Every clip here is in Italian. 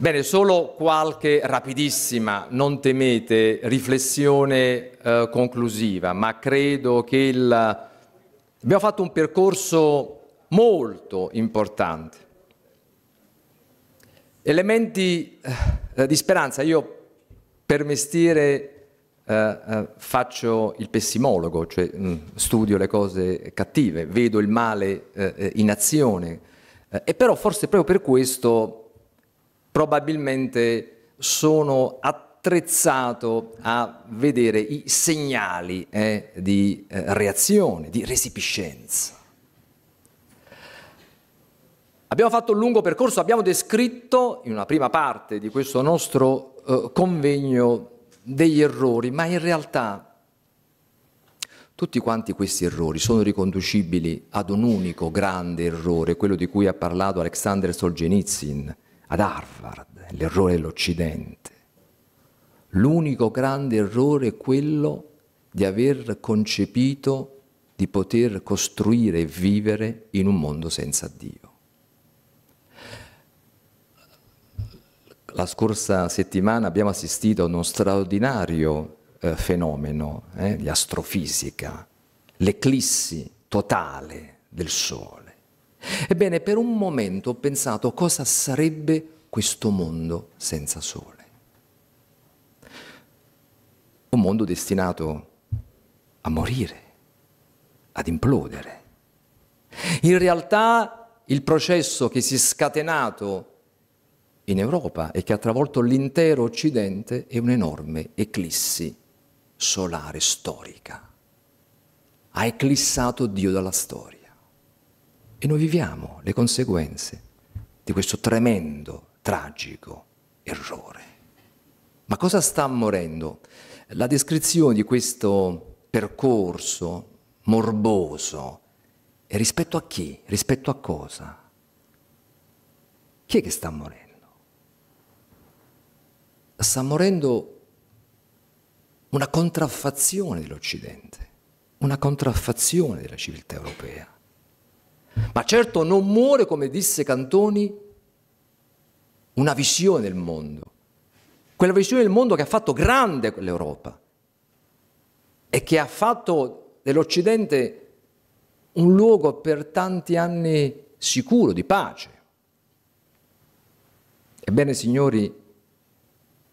Bene, solo qualche rapidissima, non temete, riflessione eh, conclusiva, ma credo che il... abbiamo fatto un percorso molto importante. Elementi eh, di speranza, io per mestiere eh, eh faccio il pessimologo, cioè mh, mm, studio le cose cattive, vedo il male eh, eh, in azione e però forse proprio per questo probabilmente sono attrezzato a vedere i segnali eh, di eh, reazione, di resipiscenza. Abbiamo fatto un lungo percorso, abbiamo descritto in una prima parte di questo nostro eh, convegno degli errori, ma in realtà tutti quanti questi errori sono riconducibili ad un unico grande errore, quello di cui ha parlato Alexander Solzhenitsyn, ad Harvard, l'errore dell'Occidente. L'unico grande errore è quello di aver concepito di poter costruire e vivere in un mondo senza Dio. La scorsa settimana abbiamo assistito a uno straordinario eh, fenomeno eh, di astrofisica, l'eclissi totale del Sole. Ebbene, per un momento ho pensato cosa sarebbe questo mondo senza sole. Un mondo destinato a morire, ad implodere. In realtà il processo che si è scatenato in Europa e che ha travolto l'intero Occidente è un'enorme eclissi solare storica. Ha eclissato Dio dalla storia e noi viviamo le conseguenze di questo tremendo, tragico errore. Ma cosa sta morendo? La descrizione di questo percorso morboso e rispetto a chi? Rispetto a cosa? Chi è che sta morendo? Sta morendo una contraffazione dell'Occidente, una contraffazione della civiltà europea. Ma certo non muore, come disse Cantoni, una visione del mondo. Quella visione del mondo che ha fatto grande l'Europa e che ha fatto dell'Occidente un luogo per tanti anni sicuro, di pace. Ebbene, signori,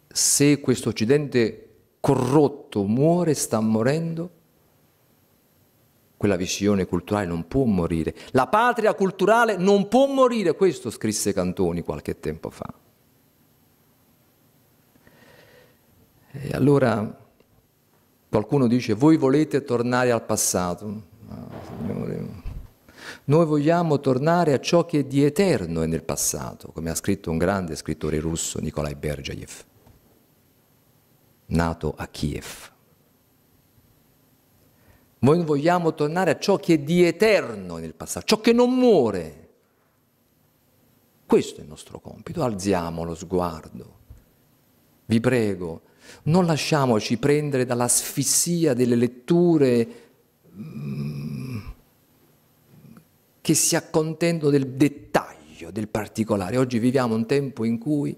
se questo Occidente corrotto muore, sta morendo, quella visione culturale non può morire. La patria culturale non può morire, questo scrisse Cantoni qualche tempo fa. E allora qualcuno dice, voi volete tornare al passato? signore, noi vogliamo tornare a ciò che di eterno è nel passato, come ha scritto un grande scrittore russo, Nikolai Bergeyev, nato a Kiev. Noi vogliamo tornare a ciò che è di eterno nel passato, ciò che non muore. Questo è il nostro compito, alziamo lo sguardo. Vi prego, non lasciamoci prendere dall'asfissia delle letture mm, che si accontentano del dettaglio, del particolare. Oggi viviamo un tempo in cui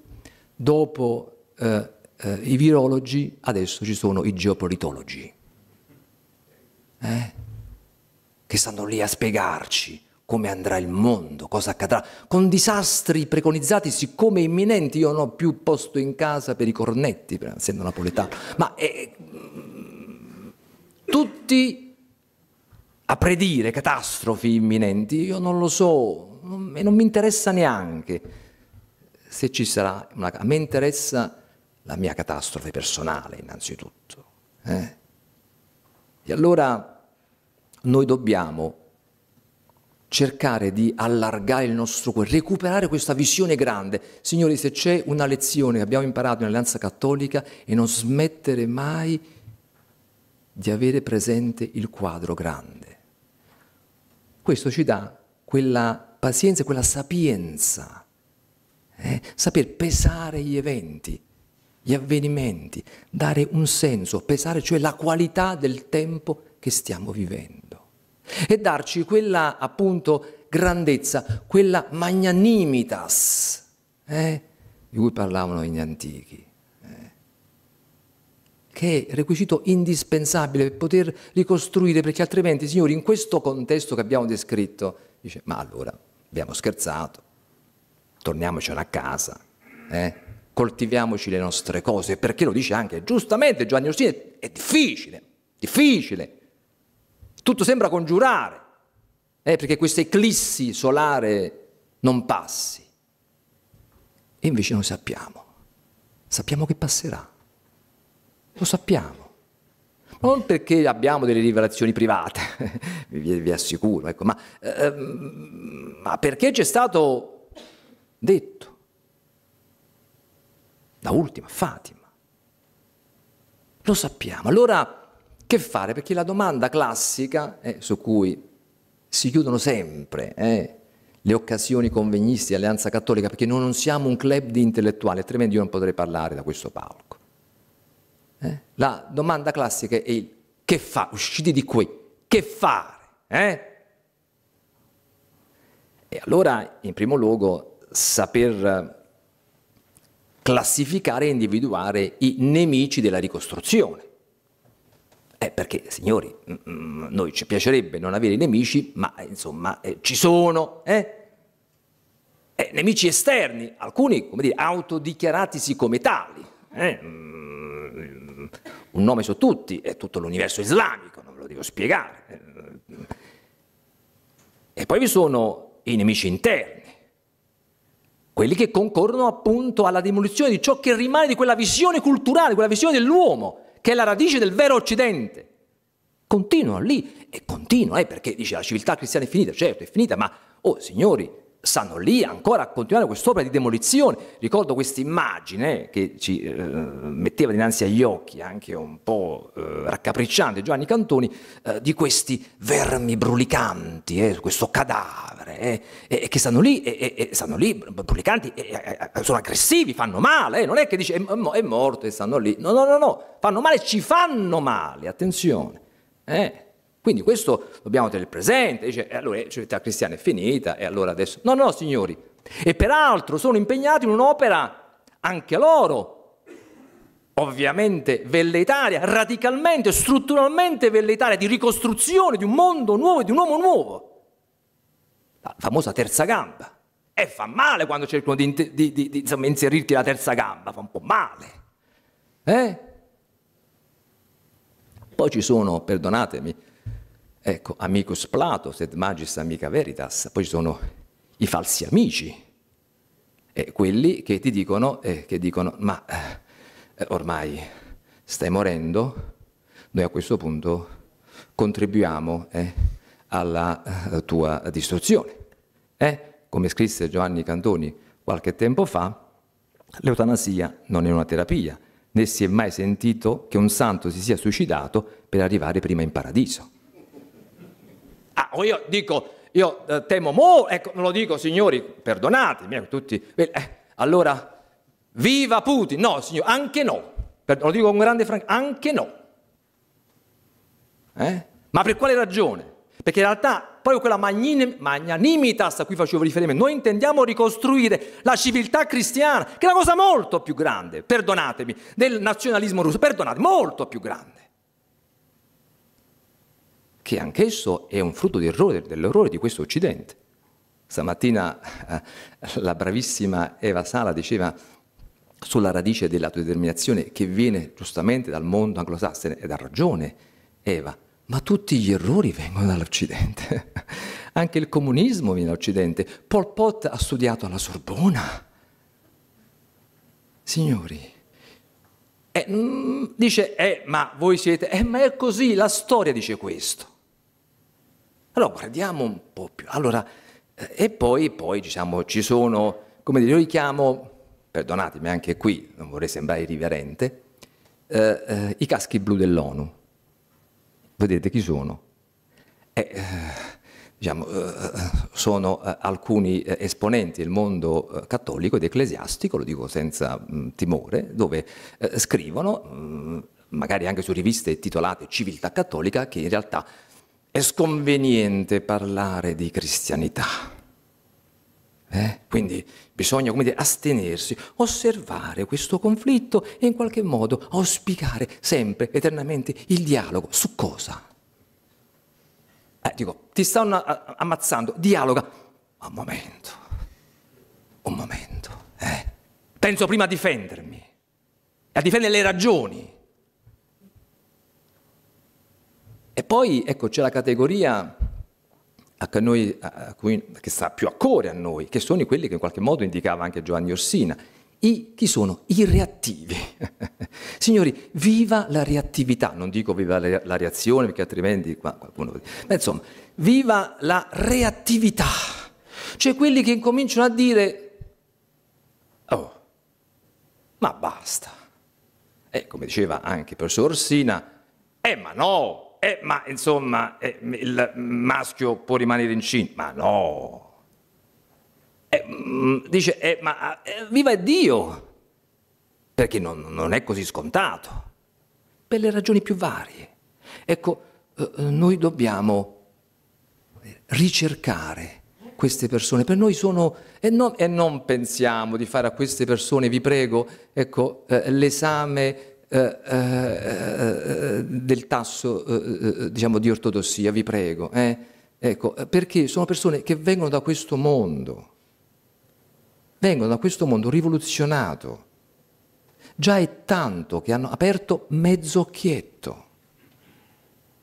dopo eh, eh, i virologi adesso ci sono i geopolitologi eh? che stanno lì a spiegarci come andrà il mondo, cosa accadrà, con disastri preconizzati siccome imminenti, io non ho più posto in casa per i cornetti, essendo napoletano, ma eh, mm, tutti a predire catastrofi imminenti, io non lo so non, e non mi interessa neanche se ci sarà una... A me interessa la mia catastrofe personale innanzitutto. Eh? E allora noi dobbiamo cercare di allargare il nostro cuore, recuperare questa visione grande. Signori, se c'è una lezione che abbiamo imparato in Alleanza Cattolica è non smettere mai di avere presente il quadro grande. Questo ci dà quella pazienza, quella sapienza, eh? saper pesare gli eventi, gli avvenimenti, dare un senso, pesare cioè la qualità del tempo che stiamo vivendo e darci quella appunto grandezza, quella magnanimitas eh, di cui parlavano gli antichi, eh, che è requisito indispensabile per poter ricostruire, perché altrimenti, signori, in questo contesto che abbiamo descritto, dice, ma allora abbiamo scherzato, torniamocene a casa. Eh? coltiviamoci le nostre cose, perché lo dice anche giustamente Giovanni Orsini, è difficile, difficile, tutto sembra congiurare, eh, perché questa eclissi solare non passi. E invece noi sappiamo, sappiamo che passerà, lo sappiamo. Non perché abbiamo delle rivelazioni private, vi, vi, assicuro, ecco, ma, eh, ma perché c'è stato detto la ultima, Fatima. Lo sappiamo. Allora, che fare? Perché la domanda classica eh, su cui si chiudono sempre eh, le occasioni convegnisti, Alleanza Cattolica, perché noi non siamo un club di intellettuali, altrimenti io non potrei parlare da questo palco. Eh? La domanda classica è il che fa? Uscite di qui, che fare? Eh? E allora, in primo luogo, saper classificare e individuare i nemici della ricostruzione. Eh, perché, signori, mm, mm, noi ci piacerebbe non avere nemici, ma insomma eh, ci sono, eh? eh? nemici esterni, alcuni, come dire, autodichiaratisi come tali. Eh? Mm, un nome su tutti è tutto l'universo islamico, non ve lo devo spiegare. Eh, e poi vi sono i nemici interni, quelli che concorrono appunto alla demolizione di ciò che rimane di quella visione culturale, quella visione dell'uomo, che è la radice del vero Occidente. Continua lì e continua, eh, perché dice la civiltà cristiana è finita, certo è finita, ma oh signori, stanno lì ancora a continuare quest'opera di demolizione. Ricordo questa immagine che ci eh, metteva dinanzi agli occhi, anche un po' eh, raccapricciante, Giovanni Cantoni, eh, di questi vermi brulicanti, eh, questo cadavere, eh, che stanno lì, eh, stanno lì brulicanti, sono aggressivi, fanno male, eh, non è che dice è, è morto e stanno lì, no, no, no, no, fanno male, ci fanno male, attenzione. Eh. Quindi questo dobbiamo tenere presente, dice, e allora la eh, civiltà cristiana è finita, e allora adesso... No, no, signori, e peraltro sono impegnati in un'opera anche loro, ovviamente velleitaria, radicalmente, strutturalmente velleitaria, di ricostruzione di un mondo nuovo di un uomo nuovo. La famosa terza gamba. E fa male quando cercano di, di, di, di insomma, inserirti la terza gamba, fa un po' male. Eh? Poi ci sono, perdonatemi, Ecco, amicus Plato, sed magis amica veritas. Poi ci sono i falsi amici, eh, quelli che ti dicono, eh, che dicono ma eh, ormai stai morendo, noi a questo punto contribuiamo eh, alla eh, tua distruzione. Eh, come scrisse Giovanni Cantoni qualche tempo fa, l'eutanasia non è una terapia, né si è mai sentito che un santo si sia suicidato per arrivare prima in paradiso. Ah, oh, io dico, io eh, temo molto, ecco, non lo dico signori, perdonatemi, ecco, tutti, eh, allora, viva Putin, no signori, anche no, per, lo dico con grande franchezza, anche no. Eh? Ma per quale ragione? Perché in realtà proprio quella magnanimitas a cui facevo riferimento, noi intendiamo ricostruire la civiltà cristiana, che è la cosa molto più grande, perdonatemi, del nazionalismo russo, perdonate, molto più grande che anch'esso è un frutto dell'errore di questo Occidente. Stamattina eh, la bravissima Eva Sala diceva sulla radice dell'autodeterminazione che viene giustamente dal mondo anglosassone ed ha ragione Eva, ma tutti gli errori vengono dall'Occidente. Anche il comunismo viene dall'Occidente. Pol Pot ha studiato alla Sorbona. Signori, eh, mm, dice, eh, ma voi siete, eh, ma è così, la storia dice questo. Allora guardiamo un po' più. Allora, eh, e poi, poi diciamo, ci sono, come dire, io li chiamo, perdonatemi anche qui, non vorrei sembrare irriverente, eh, eh, i caschi blu dell'ONU. Vedete chi sono? Eh, eh, diciamo, sono alcuni esponenti del mondo cattolico ed ecclesiastico, lo dico senza mh, mm, timore, dove scrivono, mh, mm, magari anche su riviste titolate Civiltà Cattolica, che in realtà è sconveniente parlare di cristianità. Eh? Quindi bisogna come dire, astenersi, osservare questo conflitto e in qualche modo auspicare sempre, eternamente, il dialogo. Su cosa? Eh, dico, ti stanno ammazzando, dialoga. un momento, un momento. Eh? Penso prima a difendermi, a difendere le ragioni E poi ecco, c'è la categoria a noi, a cui, che sta più a cuore a noi, che sono quelli che in qualche modo indicava anche Giovanni Orsina, i, chi sono? I reattivi. Signori, viva la reattività, non dico viva la, la reazione perché altrimenti qua qualcuno... Ma insomma, viva la reattività. Cioè quelli che incominciano a dire, oh, ma basta. E come diceva anche il professor Orsina, eh ma no, eh, ma insomma eh, il maschio può rimanere incinta, ma no. Eh, mh, mm, dice, eh, ma eh, viva Dio, perché non, non, è così scontato, per le ragioni più varie. Ecco, eh, noi dobbiamo ricercare queste persone, per noi sono, e non, e non pensiamo di fare a queste persone, vi prego, ecco, l'esame eh, eh, eh, del tasso eh, eh, eh, diciamo di ortodossia, vi prego. Ecco, perché sono persone che vengono da questo mondo, vengono da questo mondo rivoluzionato. Già è tanto che hanno aperto mezzo occhietto,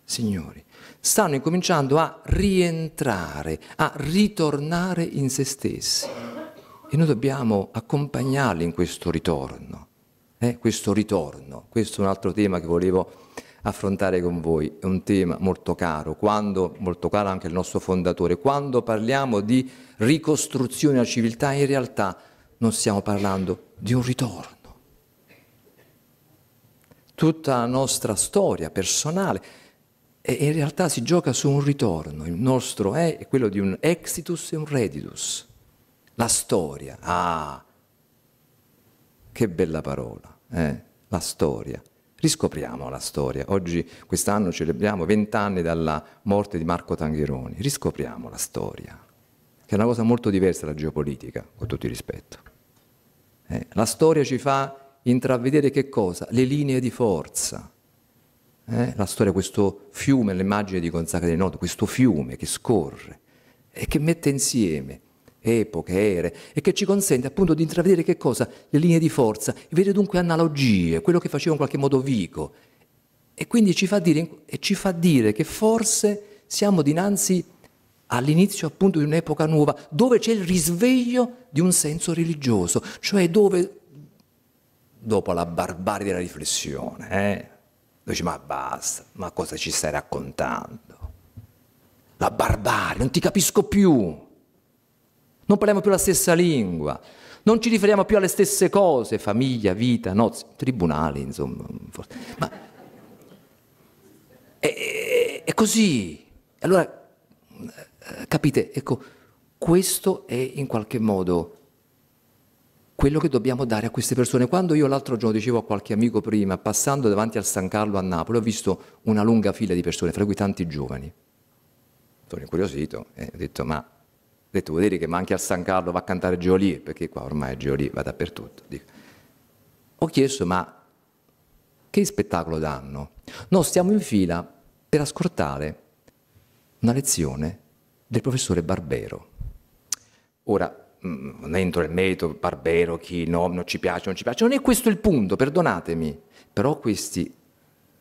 signori. Stanno incominciando a rientrare, a ritornare in se stessi. E noi dobbiamo accompagnarli in questo ritorno eh, questo ritorno. Questo è un altro tema che volevo affrontare con voi, è un tema molto caro, quando, molto caro anche il nostro fondatore, quando parliamo di ricostruzione della civiltà in realtà non stiamo parlando di un ritorno. Tutta la nostra storia personale in realtà si gioca su un ritorno, il nostro è quello di un exitus e un reditus, la storia. Ah, che bella parola, eh? la storia. Riscopriamo la storia. Oggi, quest'anno, celebriamo vent'anni dalla morte di Marco Tangheroni. Riscopriamo la storia, che è una cosa molto diversa dalla geopolitica, con tutto il rispetto. Eh? La storia ci fa intravedere che cosa? Le linee di forza. Eh? La storia, questo fiume, l'immagine di Gonzaga del Noto, questo fiume che scorre e che mette insieme epoche, ere, e che ci consente appunto di intravedere che cosa? Le linee di forza, vede dunque analogie, quello che faceva in qualche modo Vico, e quindi ci fa dire, ci fa dire che forse siamo dinanzi all'inizio appunto di un'epoca nuova, dove c'è il risveglio di un senso religioso, cioè dove, dopo la barbarie della riflessione, eh, dici ma basta, ma cosa ci stai raccontando? La barbarie, non ti capisco più, non parliamo più la stessa lingua, non ci riferiamo più alle stesse cose, famiglia, vita, nozze, tribunali, insomma. Ma è, è, così. Allora, eh, capite, ecco, questo è in qualche modo quello che dobbiamo dare a queste persone. Quando io l'altro giorno dicevo a qualche amico prima, passando davanti al San Carlo a Napoli, ho visto una lunga fila di persone, fra cui tanti giovani. Sono incuriosito e eh, ho detto, ma ho detto vuol dire che ma anche al San Carlo va a cantare Geolì, perché qua ormai Geolì va dappertutto. Dico. Ho chiesto ma che spettacolo danno? No, stiamo in fila per ascoltare una lezione del professore Barbero. Ora, mm, non entro nel merito, Barbero, chi no, non ci piace, non ci piace, non è questo il punto, perdonatemi, però questi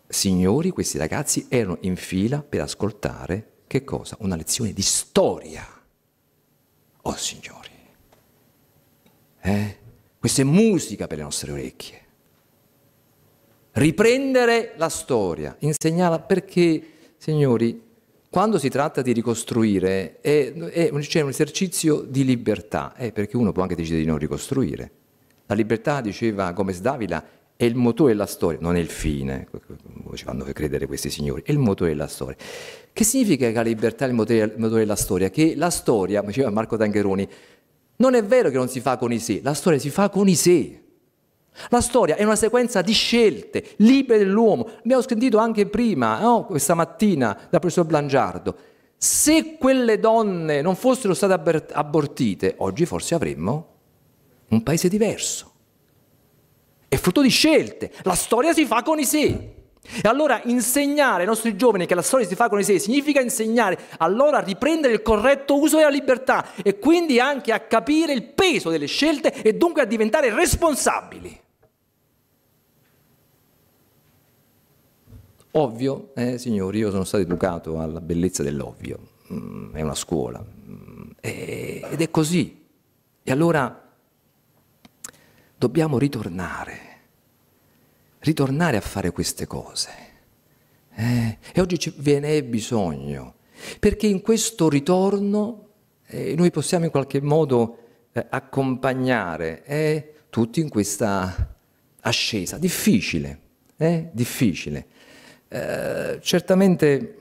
signori, questi ragazzi erano in fila per ascoltare che cosa? Una lezione di storia oh Signore. Eh? Questa è musica per le nostre orecchie. Riprendere la storia, insegnarla perché, signori, quando si tratta di ricostruire c'è cioè un esercizio di libertà, eh, perché uno può anche decidere di non ricostruire. La libertà, diceva Gomez Davila, è il motore della storia, non è il fine, come ci fanno credere questi signori, è il motore della storia. Che significa che la libertà è il motore, della storia? Che la storia, come diceva Marco Tangheroni, non è vero che non si fa con i sé, la storia si fa con i sé. La storia è una sequenza di scelte libere dell'uomo. Abbiamo scritto anche prima, no? questa mattina, dal professor Blangiardo. Se quelle donne non fossero state abortite, oggi forse avremmo un paese diverso è frutto di scelte, la storia si fa con i sé. E allora insegnare ai nostri giovani che la storia si fa con i sé significa insegnare allora a riprendere il corretto uso della libertà e quindi anche a capire il peso delle scelte e dunque a diventare responsabili. Ovvio, eh, signori, io sono stato educato alla bellezza dell'ovvio, mm, è una scuola mm, ed è così. E allora dobbiamo ritornare, ritornare a fare queste cose. Eh? E oggi ve ne è bisogno, perché in questo ritorno eh, noi possiamo in qualche modo eh, accompagnare eh, tutti in questa ascesa difficile, eh, difficile. Eh, certamente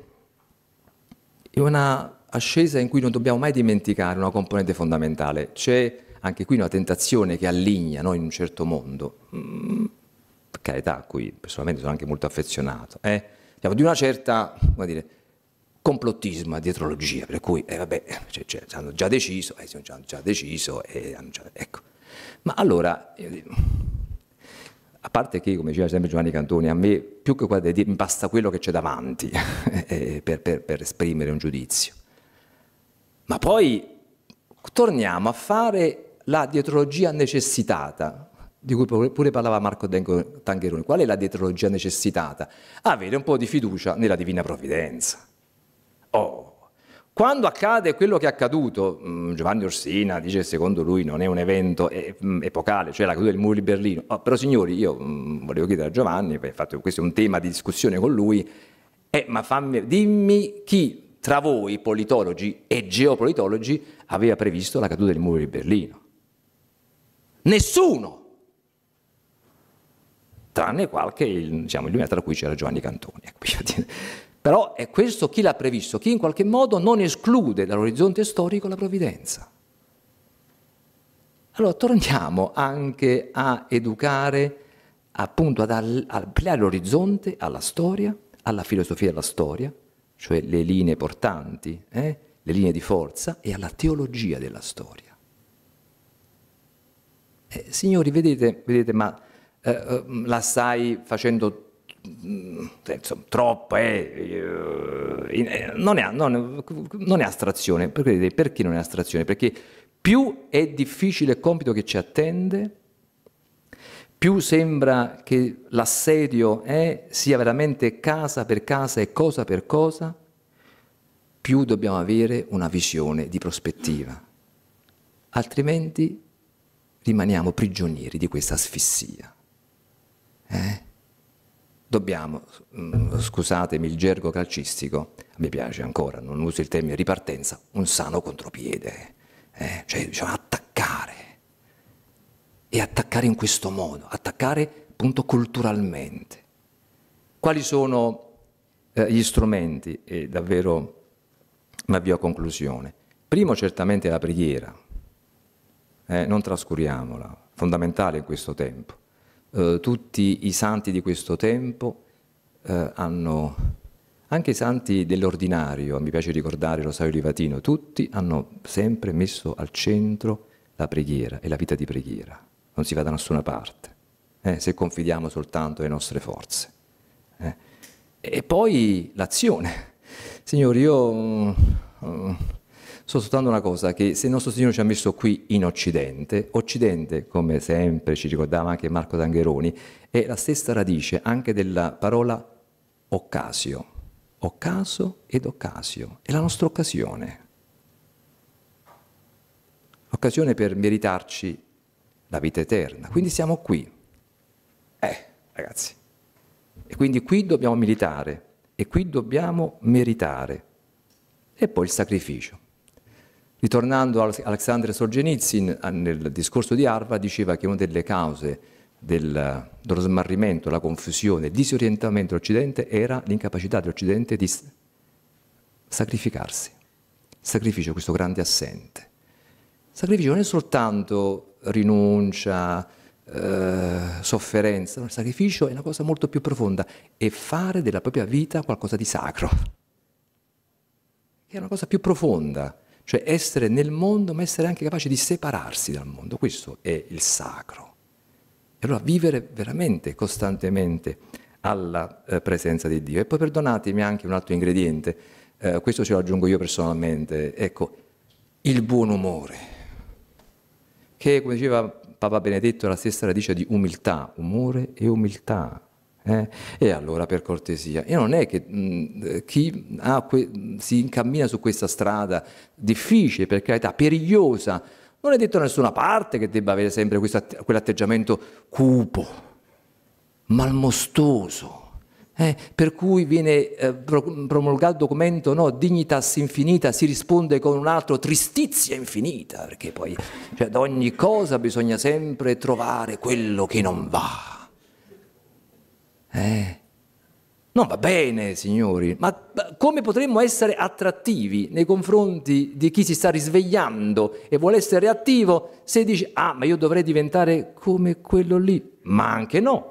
è una ascesa in cui non dobbiamo mai dimenticare una componente fondamentale, cioè anche qui una tentazione che alligna no, in un certo mondo, mm, per carità, a cui personalmente sono anche molto affezionato, eh? di una certa dire, complottismo, dietrologia, per cui eh, vabbè, cioè, cioè, hanno già deciso, eh, hanno già deciso, eh, hanno già, ecco. Ma allora, a parte che, come diceva sempre Giovanni Cantoni, a me più che guardare mi basta quello che c'è davanti eh, per, per, per esprimere un giudizio. Ma poi torniamo a fare la dietrologia necessitata, di cui pure parlava Marco Tangheroni. Qual è la dietrologia necessitata? Avere un po' di fiducia nella divina provvidenza. Oh. Quando accade quello che è accaduto, mm, Giovanni Orsina dice che secondo lui non è un evento mm, epocale, cioè la caduta del muro di Berlino. Oh, però signori, io mm, volevo chiedere a Giovanni, infatti questo è un tema di discussione con lui, eh, ma fammi, dimmi chi tra voi politologi e geopolitologi aveva previsto la caduta del muro di Berlino. Nessuno! Tranne qualche, diciamo, illuminato da cui c'era Giovanni Cantoni. Ecco, Però è questo chi l'ha previsto, chi in qualche modo non esclude dall'orizzonte storico la provvidenza. Allora torniamo anche a educare, appunto ad ampliare l'orizzonte alla storia, alla filosofia della storia, cioè le linee portanti, eh? le linee di forza, e alla teologia della storia. Eh, signori, vedete, vedete ma eh, eh la stai facendo mm, cioè, insomma, troppo, eh, eh, eh non, è, non, non, è, astrazione. Perché, perché non è astrazione? Perché più è difficile il compito che ci attende, più sembra che l'assedio è, sia veramente casa per casa e cosa per cosa, più dobbiamo avere una visione di prospettiva. Altrimenti rimaniamo prigionieri di questa asfissia. Eh? Dobbiamo, mm, scusatemi il gergo calcistico, mi piace ancora, non uso il termine ripartenza, un sano contropiede, eh? eh cioè diciamo, attaccare. E attaccare in questo modo, attaccare appunto culturalmente. Quali sono eh, gli strumenti? E davvero mi avvio a conclusione. Primo certamente la preghiera, eh, non trascuriamola, fondamentale in questo tempo. Eh, tutti i santi di questo tempo eh, hanno, anche i santi dell'ordinario, mi piace ricordare Rosario Livatino, tutti hanno sempre messo al centro la preghiera e la vita di preghiera, non si va da nessuna parte, eh, se confidiamo soltanto le nostre forze. Eh. E poi l'azione. Signore, io... Uh, So soltanto una cosa, che se il nostro Signore ci ha messo qui in Occidente, Occidente, come sempre ci ricordava anche Marco Tangheroni, è la stessa radice anche della parola occasio. Occaso ed occasio, è la nostra occasione. Occasione per meritarci la vita eterna. Quindi siamo qui. Eh, ragazzi. E quindi qui dobbiamo militare e qui dobbiamo meritare. E poi il sacrificio. Ritornando a Alexander Solzhenitsyn, eh, nel discorso di Arva diceva che una delle cause del, dello smarrimento, la confusione, il disorientamento dell'Occidente era l'incapacità dell'Occidente di sacrificarsi. Sacrificio, questo grande assente. Sacrificio non è soltanto rinuncia, eh, sofferenza, il sacrificio è una cosa molto più profonda, è fare della propria vita qualcosa di sacro, è una cosa più profonda cioè essere nel mondo ma essere anche capace di separarsi dal mondo, questo è il sacro. E allora vivere veramente costantemente alla eh, presenza di Dio. E poi perdonatemi anche un altro ingrediente, eh, questo ce lo aggiungo io personalmente, ecco, il buon umore, che come diceva Papa Benedetto è la stessa radice di umiltà, umore e umiltà. Eh? E allora per cortesia, e non è che mh, eh, chi que- si incammina su questa strada difficile, per carità, perigliosa, non è detto da nessuna parte che debba avere sempre att- quell'atteggiamento cupo, malmostoso. Eh, per cui viene eh, promulgato il documento no, dignitas infinita, si risponde con un altro tristizia infinita, perché poi cioè, da ogni cosa bisogna sempre trovare quello che non va. Eh. Non va bene, signori, ma come potremmo essere attrattivi nei confronti di chi si sta risvegliando e vuole essere attivo se dici, ah, ma io dovrei diventare come quello lì, ma anche no.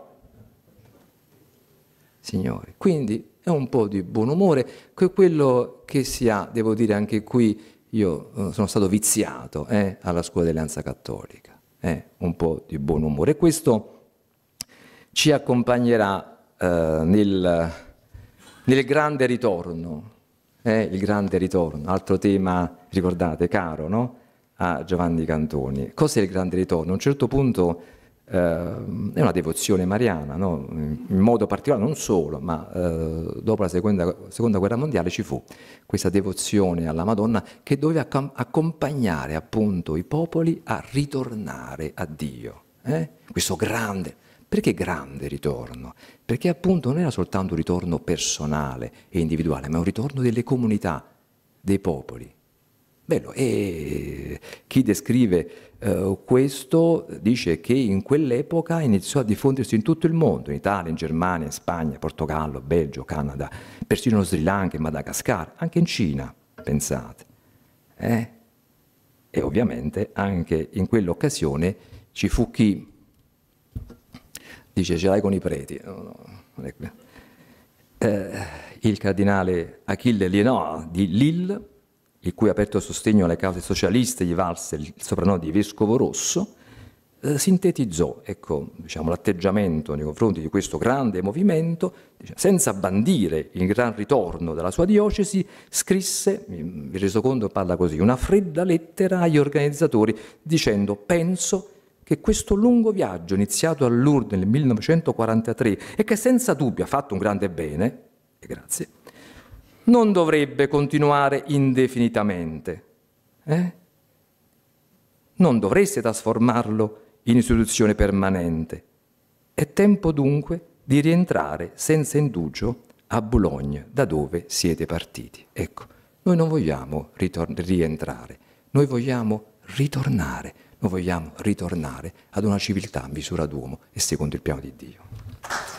Signori, quindi è un po' di buon umore, quello che si ha, devo dire anche qui, io eh, sono stato viziato eh, alla scuola dell'Anza Cattolica, eh, un po' di buon umore. questo ci accompagnerà eh, nel, nel, grande ritorno, eh, il grande ritorno, altro tema, ricordate, caro no? a Giovanni Cantoni. Cos'è il grande ritorno? A un certo punto eh, è una devozione mariana, no? in modo particolare, non solo, ma eh, dopo la seconda, seconda, guerra mondiale ci fu questa devozione alla Madonna che doveva accompagnare appunto i popoli a ritornare a Dio. Eh? Questo grande perché grande ritorno? Perché appunto non era soltanto un ritorno personale e individuale, ma un ritorno delle comunità, dei popoli. Bello, e chi descrive eh, questo dice che in quell'epoca iniziò a diffondersi in tutto il mondo, in Italia, in Germania, in Spagna, Portogallo, Belgio, Canada, persino in Sri Lanka, in Madagascar, anche in Cina, pensate. Eh? E ovviamente anche in quell'occasione ci fu chi dice ce l'hai con i preti. No, no, eh, il cardinale Achille Lienard di Lille, il cui aperto sostegno alle cause socialiste gli valse il soprannome di Vescovo Rosso, eh, sintetizzò ecco, diciamo, l'atteggiamento nei confronti di questo grande movimento, diciamo, senza bandire il gran ritorno della sua diocesi, scrisse, il resoconto parla così, una fredda lettera agli organizzatori dicendo penso che questo lungo viaggio iniziato a Lourdes nel 1943 e che senza dubbio ha fatto un grande bene, e grazie, non dovrebbe continuare indefinitamente. Eh? Non dovreste trasformarlo in istituzione permanente. È tempo dunque di rientrare senza indugio a Bologna, da dove siete partiti. Ecco, noi non vogliamo rientrare, noi vogliamo ritornare noi vogliamo ritornare ad una civiltà a misura d'uomo e secondo il piano di Dio.